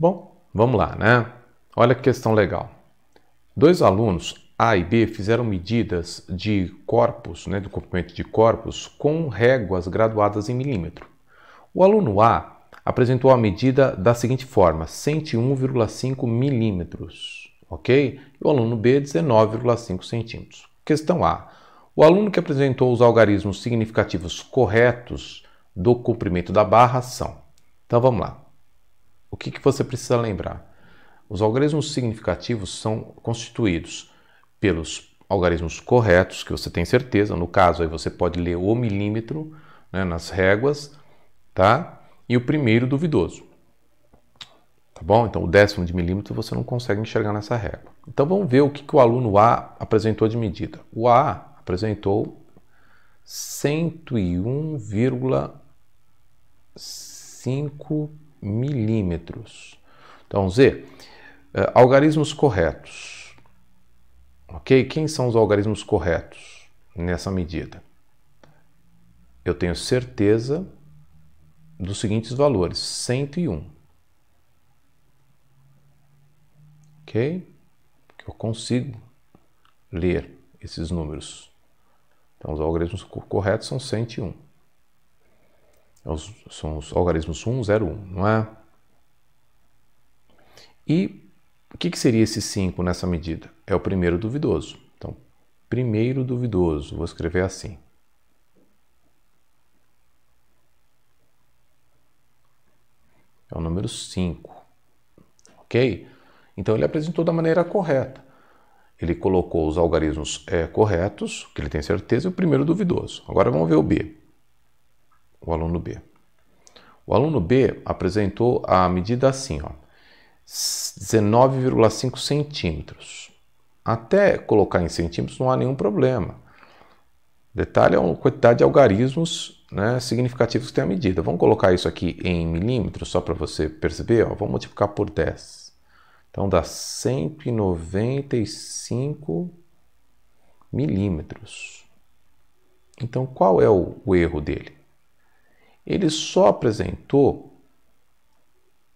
Bom, vamos lá, né? Olha que questão legal. Dois alunos a e B fizeram medidas de corpos, né, do comprimento de corpos, com réguas graduadas em milímetro. O aluno A apresentou a medida da seguinte forma: 101,5 milímetros, ok? E o aluno B, 19,5 centímetros. Questão A. O aluno que apresentou os algarismos significativos corretos do comprimento da barra são. Então vamos lá. O que, que você precisa lembrar? Os algarismos significativos são constituídos pelos algarismos corretos, que você tem certeza. No caso, aí você pode ler o milímetro né, nas réguas, tá? E o primeiro duvidoso. Tá bom? Então, o décimo de milímetro você não consegue enxergar nessa régua. Então, vamos ver o que, que o aluno A apresentou de medida. O A apresentou 101,5 milímetros. Então, Z, eh, algarismos corretos. Ok? Quem são os algarismos corretos nessa medida? Eu tenho certeza dos seguintes valores: 101. Ok? Eu consigo ler esses números. Então, os algarismos corretos são 101. É são os algarismos 1, 0, 1, não é? E o que, que seria esse 5 nessa medida? É o primeiro duvidoso. Então, primeiro duvidoso, vou escrever assim. É o número 5. Ok? Então, ele apresentou da maneira correta. Ele colocou os algarismos é, corretos, que ele tem certeza, e o primeiro duvidoso. Agora vamos ver o B o aluno B. O aluno B apresentou a medida assim, ó, 19,5 centímetros. Até colocar em centímetros não há nenhum problema. Detalhe é a quantidade de algarismos né, significativos que tem a medida. Vamos colocar isso aqui em milímetros, só para você perceber. Ó, vamos multiplicar por 10. Então dá 195 milímetros. Então qual é o, o erro dele? ele só apresentou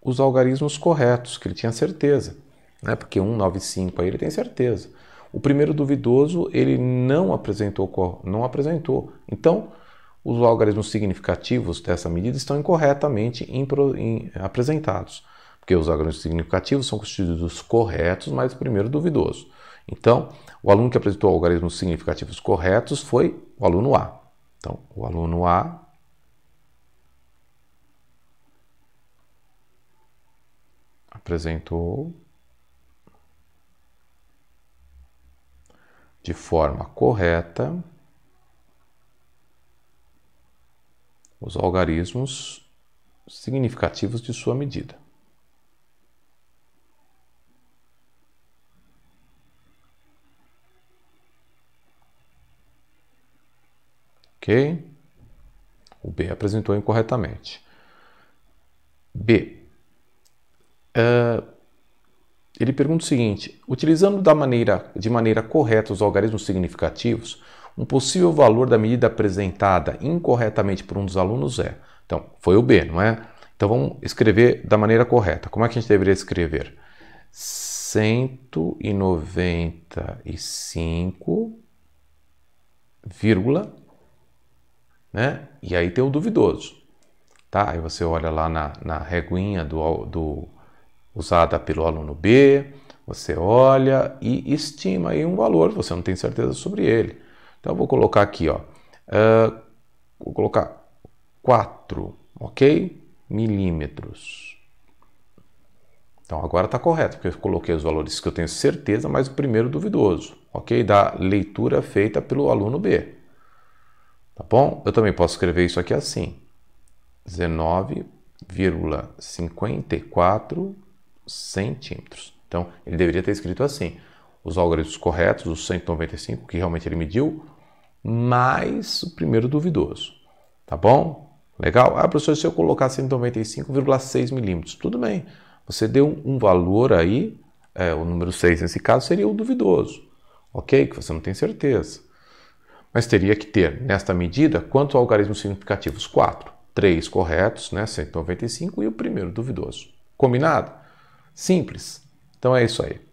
os algarismos corretos, que ele tinha certeza, né? porque 5 aí ele tem certeza. O primeiro duvidoso ele não apresentou, não apresentou. Então, os algarismos significativos dessa medida estão incorretamente apresentados, porque os algarismos significativos são constituídos corretos, mas o primeiro duvidoso. Então, o aluno que apresentou algarismos significativos corretos foi o aluno A. Então, o aluno A apresentou de forma correta os algarismos significativos de sua medida. Ok? O B apresentou incorretamente. B. Uh, ele pergunta o seguinte: utilizando da maneira, de maneira correta os algarismos significativos, um possível valor da medida apresentada incorretamente por um dos alunos é. Então, foi o B, não é? Então vamos escrever da maneira correta. Como é que a gente deveria escrever? 195, vírgula, né? E aí tem o duvidoso. Tá? Aí você olha lá na, na reguinha do, do usada pelo aluno B, você olha e estima aí um valor, você não tem certeza sobre ele. Então eu vou colocar aqui, ó, uh, vou colocar 4, ok? Milímetros. Então agora está correto, porque eu coloquei os valores que eu tenho certeza, mas o primeiro duvidoso, ok? Da leitura feita pelo aluno B. Tá bom? Eu também posso escrever isso aqui assim: 19,54 centímetros. Então, ele deveria ter escrito assim: os algarismos corretos, os 195, que realmente ele mediu, mais o primeiro duvidoso. Tá bom? Legal? Ah, professor, se eu colocar 195,6 milímetros, tudo bem. Você deu um valor aí, é, o número 6 nesse caso seria o duvidoso, ok? Que você não tem certeza. Mas teria que ter, nesta medida, quantos algarismos significativos? 4. Três corretos, né? 195 e o primeiro duvidoso. Combinado? Simples. Então é isso aí.